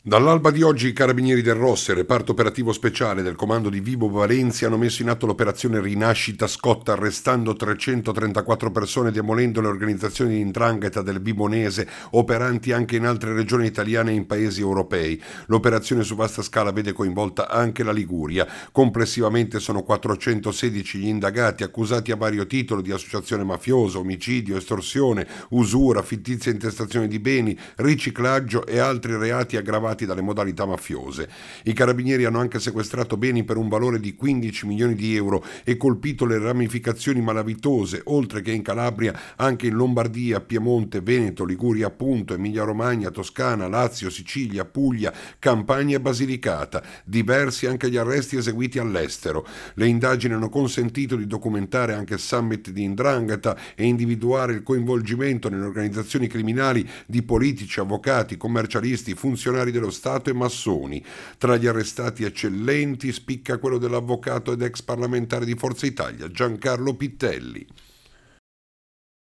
Dall'alba di oggi i carabinieri del Rosse, reparto operativo speciale del comando di Vibo Valenzi, hanno messo in atto l'operazione Rinascita Scotta, arrestando 334 persone, demolendo le organizzazioni di intrangheta del Vibonese, operanti anche in altre regioni italiane e in paesi europei. L'operazione su vasta scala vede coinvolta anche la Liguria. Complessivamente sono 416 gli indagati, accusati a vario titolo di associazione mafiosa, omicidio, estorsione, usura, fittizia intestazione di beni, riciclaggio e altri reati aggravati aggravati dalle modalità mafiose. I carabinieri hanno anche sequestrato beni per un valore di 15 milioni di euro e colpito le ramificazioni malavitose, oltre che in Calabria, anche in Lombardia, Piemonte, Veneto, Liguria, appunto, Emilia-Romagna, Toscana, Lazio, Sicilia, Puglia, Campania e Basilicata. Diversi anche gli arresti eseguiti all'estero. Le indagini hanno consentito di documentare anche il summit di Indrangheta e individuare il coinvolgimento nelle organizzazioni criminali di politici, avvocati, commercialisti, funzionari del dello Stato e massoni. Tra gli arrestati eccellenti spicca quello dell'avvocato ed ex parlamentare di Forza Italia Giancarlo Pittelli.